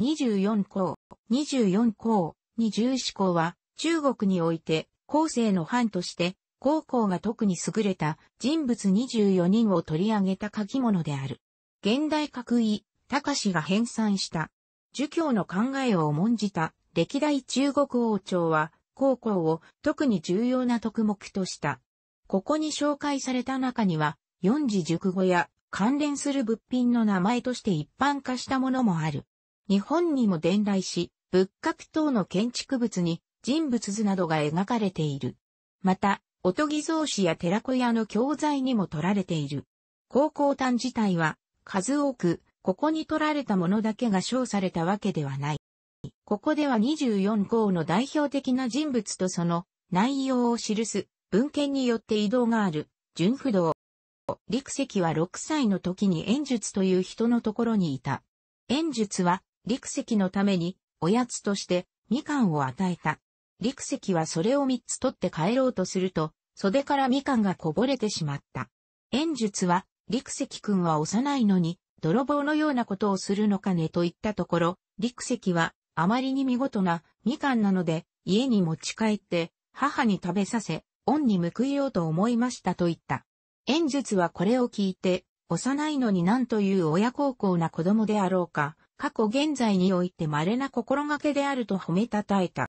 24項、24項、20四項は、中国において、後世の藩として、高校が特に優れた人物24人を取り上げた書き物である。現代閣位、高が編纂した。儒教の考えを重んじた歴代中国王朝は、高校を特に重要な特目とした。ここに紹介された中には、四字熟語や関連する物品の名前として一般化したものもある。日本にも伝来し、仏閣等の建築物に人物図などが描かれている。また、おとぎ造紙や寺子屋の教材にも取られている。高校端自体は数多く、ここに取られたものだけが称されたわけではない。ここでは24号の代表的な人物とその内容を記す文献によって移動がある、純不動。陸石は6歳の時に演術という人のところにいた。演術は陸石のために、おやつとして、みかんを与えた。陸石はそれを三つ取って帰ろうとすると、袖からみかんがこぼれてしまった。演術は、陸石くんは幼いのに、泥棒のようなことをするのかねと言ったところ、陸石は、あまりに見事な、みかんなので、家に持ち帰って、母に食べさせ、恩に報いようと思いましたと言った。演術はこれを聞いて、幼いのになんという親孝行な子供であろうか、過去現在において稀な心がけであると褒めたたえた。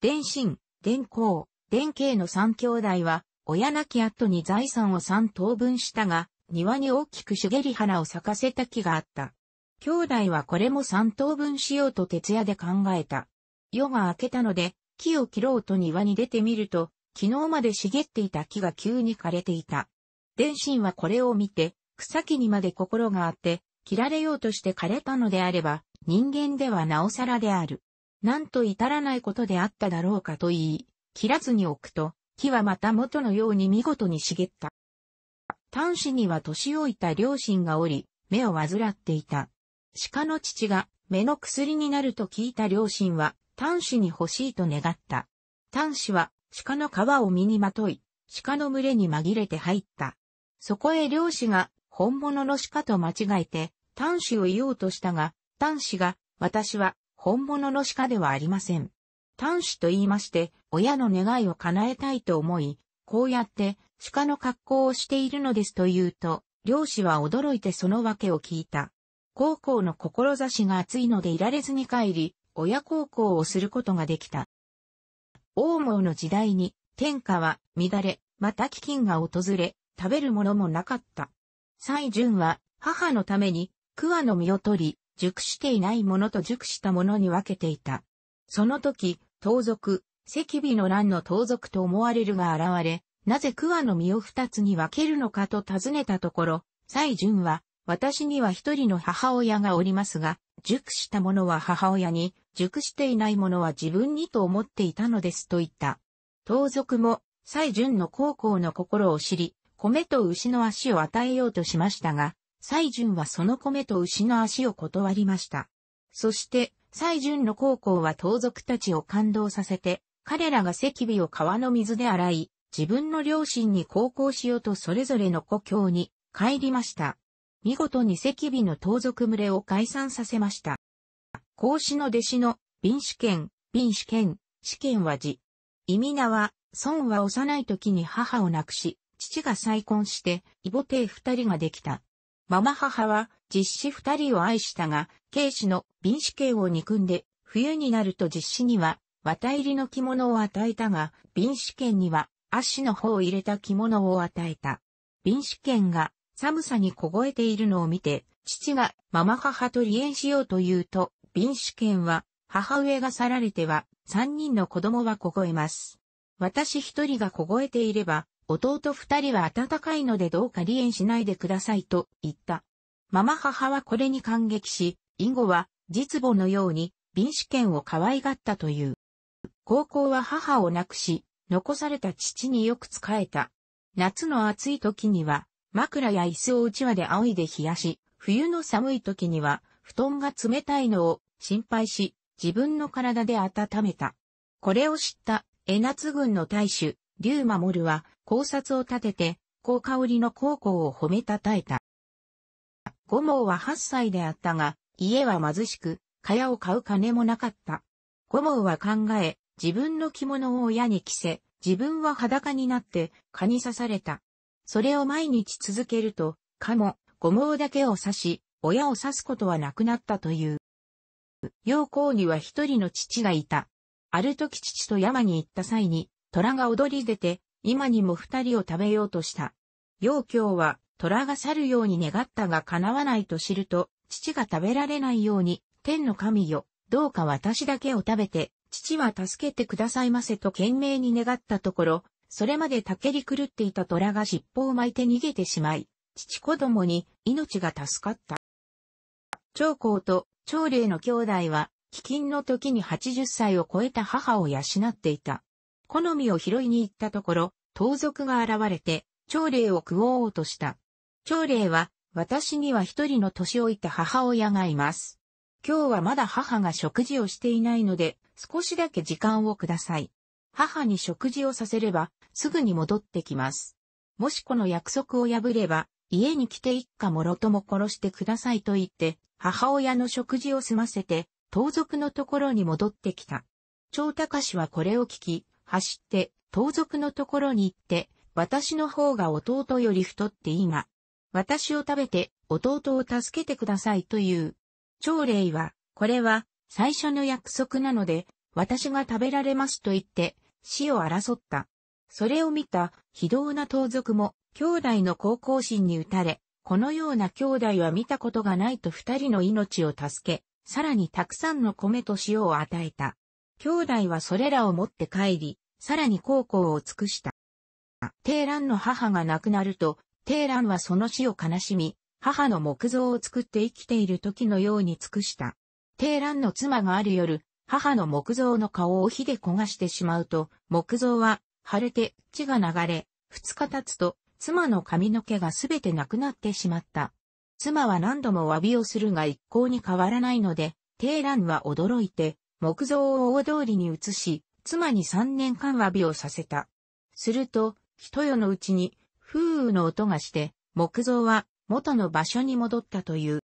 電信、電光、電慶の三兄弟は、親なき後に財産を三等分したが、庭に大きく茂り花を咲かせた木があった。兄弟はこれも三等分しようと徹夜で考えた。夜が明けたので、木を切ろうと庭に出てみると、昨日まで茂っていた木が急に枯れていた。電信はこれを見て、草木にまで心があって、切られようとして枯れたのであれば、人間ではなおさらである。なんと至らないことであっただろうかと言い、切らずに置くと、木はまた元のように見事に茂った。端子には年老いた両親がおり、目を患っていた。鹿の父が目の薬になると聞いた両親は、端子に欲しいと願った。端子は鹿の皮を身にまとい、鹿の群れに紛れて入った。そこへ漁師が本物の鹿と間違えて、端子を言おうとしたが、端子が、私は、本物の鹿ではありません。端子と言いまして、親の願いを叶えたいと思い、こうやって鹿の格好をしているのですと言うと、漁師は驚いてその訳を聞いた。高校の志が熱いのでいられずに帰り、親孝行をすることができた。王毛の時代に、天下は乱れ、また飢饉が訪れ、食べるものもなかった。西淳は母のために桑の実を取り、熟していないものと熟したものに分けていた。その時、盗賊、赤尾の乱の盗賊と思われるが現れ、なぜ桑の実を二つに分けるのかと尋ねたところ、西淳は、私には一人の母親がおりますが、熟したものは母親に、熟していないものは自分にと思っていたのですと言った。盗賊も、西淳の高校の心を知り、米と牛の足を与えようとしましたが、西淳はその米と牛の足を断りました。そして、西淳の高校は盗賊たちを感動させて、彼らが石火を川の水で洗い、自分の両親に孝行しようとそれぞれの故郷に帰りました。見事に石火の盗賊群れを解散させました。孔子の弟子の、敏主権、敏主権、試験は字。意味名は、孫は幼い時に母を亡くし、父が再婚して、異母弟二人ができた。ママ母は実子二人を愛したが、慶氏の瓶子慶を憎んで、冬になると実子には、綿入りの着物を与えたが、瓶子慶には、足の方を入れた着物を与えた。瓶子慶が寒さに凍えているのを見て、父がママ母と離縁しようと言うと、瓶子慶は、母上が去られては、三人の子供は凍えます。私一人が凍えていれば、弟二人は暖かいのでどうか離縁しないでくださいと言った。ママ母はこれに感激し、以後は実母のように臨死験を可愛がったという。高校は母を亡くし、残された父によく仕えた。夏の暑い時には、枕や椅子をうちわで仰いで冷やし、冬の寒い時には、布団が冷たいのを心配し、自分の体で温めた。これを知った江夏軍の大衆。龍守は考察を立てて、高香織の高校を褒めたたえた。五毛は八歳であったが、家は貧しく、蚊帳を買う金もなかった。五毛は考え、自分の着物を親に着せ、自分は裸になって蚊に刺された。それを毎日続けると、蚊も五毛だけを刺し、親を刺すことはなくなったという。陽光には一人の父がいた。ある時父と山に行った際に、虎が踊り出て、今にも二人を食べようとした。陽京は、虎が去るように願ったが叶わないと知ると、父が食べられないように、天の神よ、どうか私だけを食べて、父は助けてくださいませと懸命に願ったところ、それまでたけり狂っていた虎が尻尾を巻いて逃げてしまい、父子供に命が助かった。長江と長霊の兄弟は、飢饉の時に80歳を超えた母を養っていた。好みを拾いに行ったところ、盗賊が現れて、長霊を食おうとした。長霊は、私には一人の年老いた母親がいます。今日はまだ母が食事をしていないので、少しだけ時間をください。母に食事をさせれば、すぐに戻ってきます。もしこの約束を破れば、家に来て一家もろとも殺してくださいと言って、母親の食事を済ませて、盗賊のところに戻ってきた。長高氏はこれを聞き、走って、盗賊のところに行って、私の方が弟より太っていいが、私を食べて弟を助けてくださいという。長霊は、これは最初の約束なので、私が食べられますと言って、死を争った。それを見た非道な盗賊も、兄弟の高校心に打たれ、このような兄弟は見たことがないと二人の命を助け、さらにたくさんの米と塩を与えた。兄弟はそれらを持って帰り、さらに孝行を尽くした。テーランの母が亡くなると、テーランはその死を悲しみ、母の木像を作って生きている時のように尽くした。テーランの妻がある夜、母の木像の顔を火で焦がしてしまうと、木像は腫れて血が流れ、二日経つと、妻の髪の毛がすべてなくなってしまった。妻は何度も詫びをするが一向に変わらないので、テーランは驚いて、木造を大通りに移し、妻に三年間詫びをさせた。すると、人夜のうちに、風雨の音がして、木造は元の場所に戻ったという。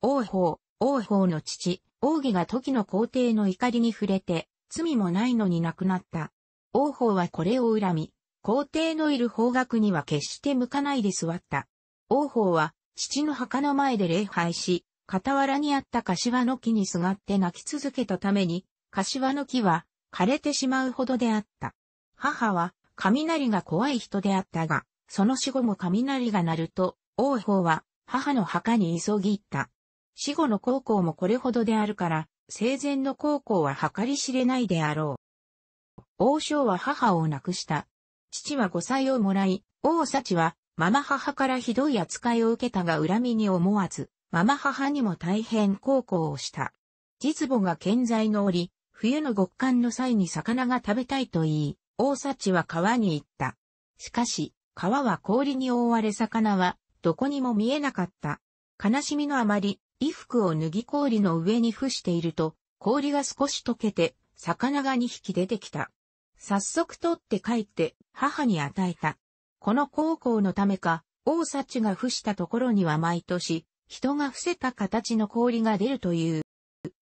王法、王法の父、王義が時の皇帝の怒りに触れて、罪もないのに亡くなった。王法はこれを恨み、皇帝のいる方角には決して向かないで座った。王法は、父の墓の前で礼拝し、傍らにあった柏の木にすがって泣き続けたために、柏の木は枯れてしまうほどであった。母は雷が怖い人であったが、その死後も雷が鳴ると、王鵬は母の墓に急ぎ行った。死後の高校もこれほどであるから、生前の高校は計り知れないであろう。王将は母を亡くした。父は5歳をもらい、王幸は、ママ母からひどい扱いを受けたが恨みに思わず、ママ母にも大変孝行をした。実母が健在の折、冬の極寒の際に魚が食べたいと言い、大幸は川に行った。しかし、川は氷に覆われ魚は、どこにも見えなかった。悲しみのあまり、衣服を脱ぎ氷の上に伏していると、氷が少し溶けて、魚が2匹出てきた。早速取って帰って、母に与えた。この孝行のためか、大幸が伏したところには毎年、人が伏せた形の氷が出るという。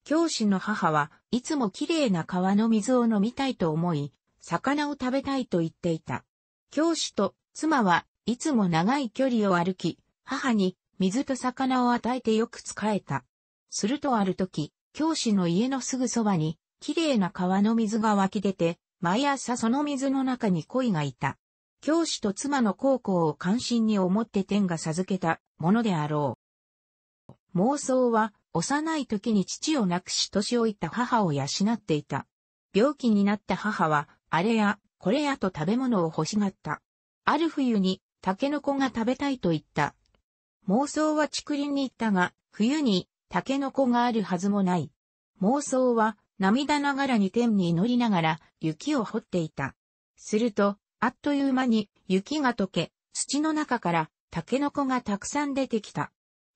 教師の母はいつも綺麗な川の水を飲みたいと思い、魚を食べたいと言っていた。教師と妻はいつも長い距離を歩き、母に水と魚を与えてよく使えた。するとある時、教師の家のすぐそばに、綺麗な川の水が湧き出て、毎朝その水の中に鯉がいた。教師と妻の孝行を関心に思って天が授けたものであろう。妄想は、幼い時に父を亡くし年老いた母を養っていた。病気になった母は、あれや、これやと食べ物を欲しがった。ある冬に、タケノコが食べたいと言った。妄想は竹林に行ったが、冬に、タケノコがあるはずもない。妄想は、涙ながらに天に祈りながら、雪を掘っていた。すると、あっという間に、雪が溶け、土の中から、タケノコがたくさん出てきた。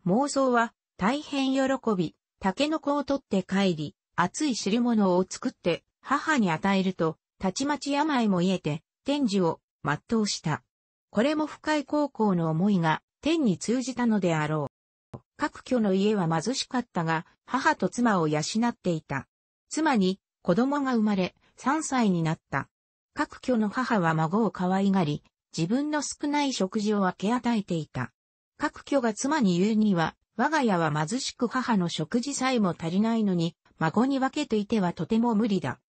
妄想は、大変喜び、竹の子を取って帰り、熱い汁物を作って母に与えると、たちまち病も癒えて、天寿を全うした。これも深い高校の思いが天に通じたのであろう。各居の家は貧しかったが、母と妻を養っていた。妻に子供が生まれ、3歳になった。各居の母は孫を可愛がり、自分の少ない食事を分け与えていた。各居が妻に言うには、我が家は貧しく母の食事さえも足りないのに、孫に分けていてはとても無理だ。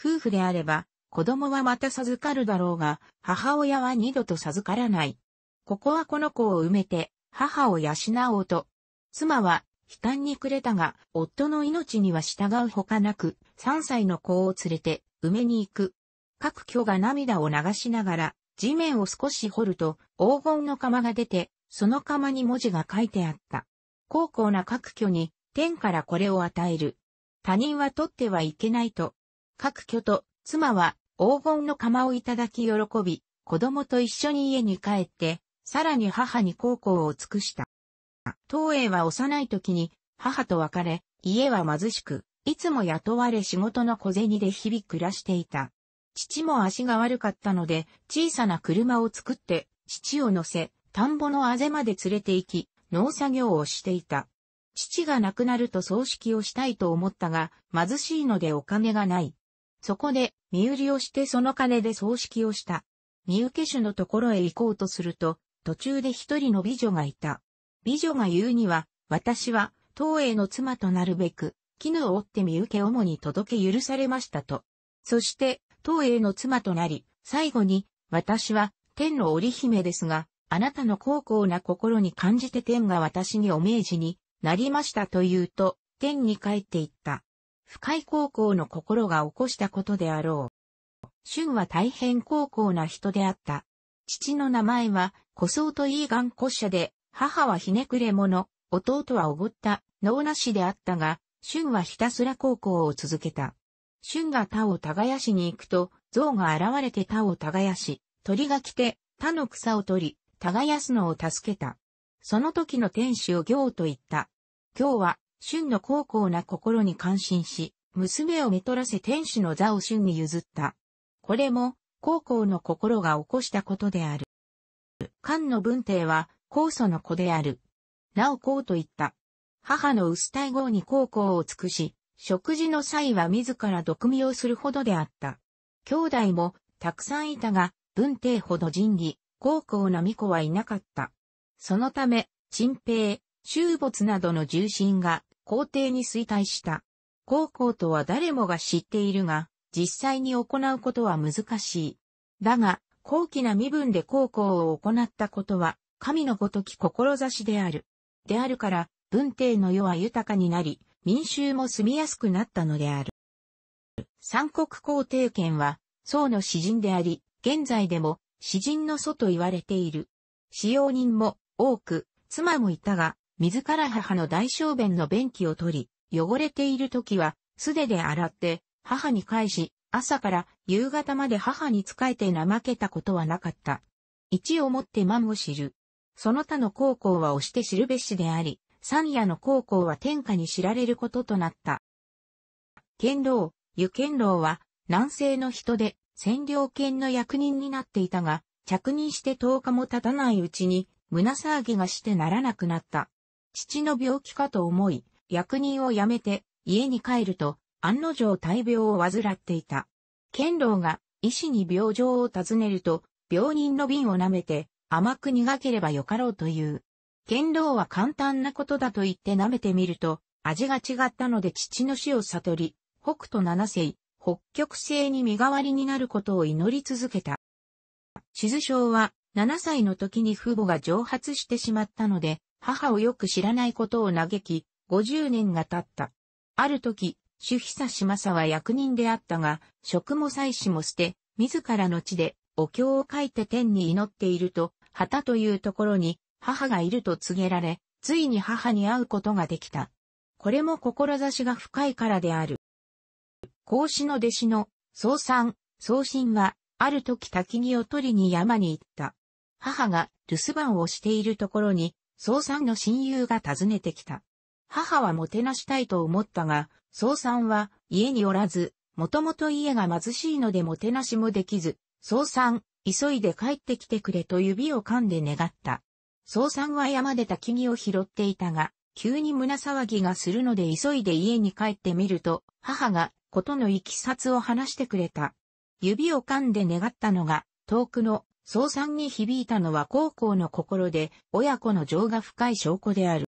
夫婦であれば、子供はまた授かるだろうが、母親は二度と授からない。ここはこの子を埋めて、母を養おうと。妻は、悲嘆にくれたが、夫の命には従うほかなく、三歳の子を連れて、埋めに行く。各居が涙を流しながら、地面を少し掘ると、黄金の釜が出て、その釜に文字が書いてあった。高校な各居に、天からこれを与える。他人は取ってはいけないと。各居と、妻は、黄金の釜をいただき喜び、子供と一緒に家に帰って、さらに母に孝行を尽くした。東映は幼い時に、母と別れ、家は貧しく、いつも雇われ仕事の小銭で日々暮らしていた。父も足が悪かったので、小さな車を作って、父を乗せ、田んぼのあぜまで連れて行き、農作業をしていた。父が亡くなると葬式をしたいと思ったが、貧しいのでお金がない。そこで、身売りをしてその金で葬式をした。身受け主のところへ行こうとすると、途中で一人の美女がいた。美女が言うには、私は、東栄の妻となるべく、絹を追って身受け主に届け許されましたと。そして、東栄の妻となり、最後に、私は、天の織姫ですが、あなたの高校な心に感じて天が私にお命じになりましたと言うと、天に帰っていった。深い高校の心が起こしたことであろう。春は大変高校な人であった。父の名前は、古僧といい頑固者で、母はひねくれ者、弟はおごった、脳なしであったが、春はひたすら高校を続けた。春が田を耕しに行くと、象が現れて田を耕し、鳥が来て、田の草を取り、耕すのを助けた。その時の天使を行と言った。今日は、春の高校な心に感心し、娘をめとらせ天使の座を春に譲った。これも、高校の心が起こしたことである。漢の文帝は、高祖の子である。なおこうと言った。母の薄体号に高校を尽くし、食事の際は自ら毒味をするほどであった。兄弟もたくさんいたが、文帝ほど仁義、高校の巫女はいなかった。そのため、陳平、周没などの重臣が皇帝に衰退した。高校とは誰もが知っているが、実際に行うことは難しい。だが、高貴な身分で高校を行ったことは、神のごとき志である。であるから、文帝の世は豊かになり、民衆も住みやすくなったのである。三国皇帝権は、宋の詩人であり、現在でも詩人の祖と言われている。使用人も多く、妻もいたが、自ら母の大小便の便器を取り、汚れている時は、素手で洗って、母に返し、朝から夕方まで母に仕えて怠けたことはなかった。一をもって間を知る。その他の高校は押して知るべしであり、三夜の高校は天下に知られることとなった。剣道、湯剣道は、南西の人で、占領権の役人になっていたが、着任して10日も経たないうちに、胸騒ぎがしてならなくなった。父の病気かと思い、役人を辞めて家に帰ると、案の定大病を患っていた。剣道が医師に病状を尋ねると、病人の瓶を舐めて、甘く苦ければよかろうという。剣道は簡単なことだと言って舐めてみると、味が違ったので父の死を悟り、北斗七世、北極星に身代わりになることを祈り続けた。地図症は7歳の時に父母が蒸発してしまったので、母をよく知らないことを嘆き、50年が経った。ある時、主久島佐は役人であったが、職も妻子も捨て、自らの地でお経を書いて天に祈っていると、旗というところに母がいると告げられ、ついに母に会うことができた。これも志が深いからである。孔子の弟子の宗三、宗信は、ある時焚木を取りに山に行った。母が留守番をしているところに、宗三の親友が訪ねてきた。母はもてなしたいと思ったが、宗三は家におらず、もともと家が貧しいのでもてなしもできず、宗三、急いで帰ってきてくれと指を噛んで願った。宗三は山で焚き木を拾っていたが、急に胸騒ぎがするので急いで家に帰ってみると、母がことのいきさつを話してくれた。指を噛んで願ったのが、遠くの、総産に響いたのは高校の心で、親子の情が深い証拠である。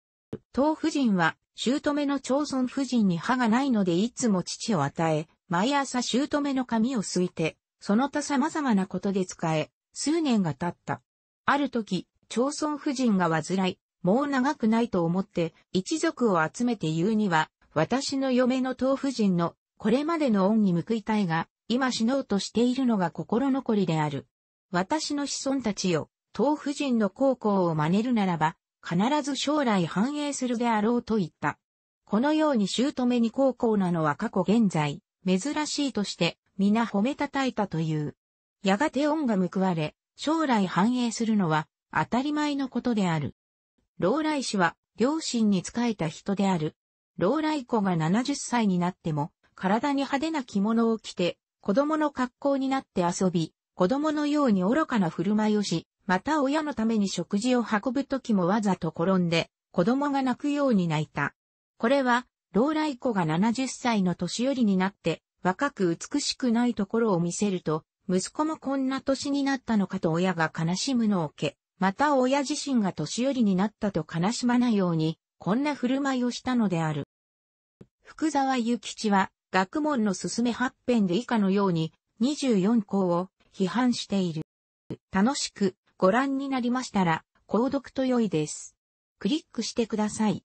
当夫人は、姑の長孫夫人に歯がないのでいつも父を与え、毎朝姑の髪をすいて、その他様々なことで使え、数年が経った。ある時、長孫夫人が患い、もう長くないと思って、一族を集めて言うには、私の嫁の当夫人のこれまでの恩に報いたいが、今死のうとしているのが心残りである。私の子孫たちよ、豆腐人の孝行を真似るならば、必ず将来繁栄するであろうと言った。このように姑に孝行なのは過去現在、珍しいとして、皆褒めたたいたという。やがて恩が報われ、将来繁栄するのは、当たり前のことである。老来氏は、両親に仕えた人である。老来子が70歳になっても、体に派手な着物を着て、子供の格好になって遊び、子供のように愚かな振る舞いをし、また親のために食事を運ぶ時もわざと転んで、子供が泣くように泣いた。これは、老来子が70歳の年寄りになって、若く美しくないところを見せると、息子もこんな年になったのかと親が悲しむのを受け、また親自身が年寄りになったと悲しまないように、こんな振る舞いをしたのである。福沢諭吉は、学問の進め8編で以下のように24項を批判している。楽しくご覧になりましたら、購読と良いです。クリックしてください。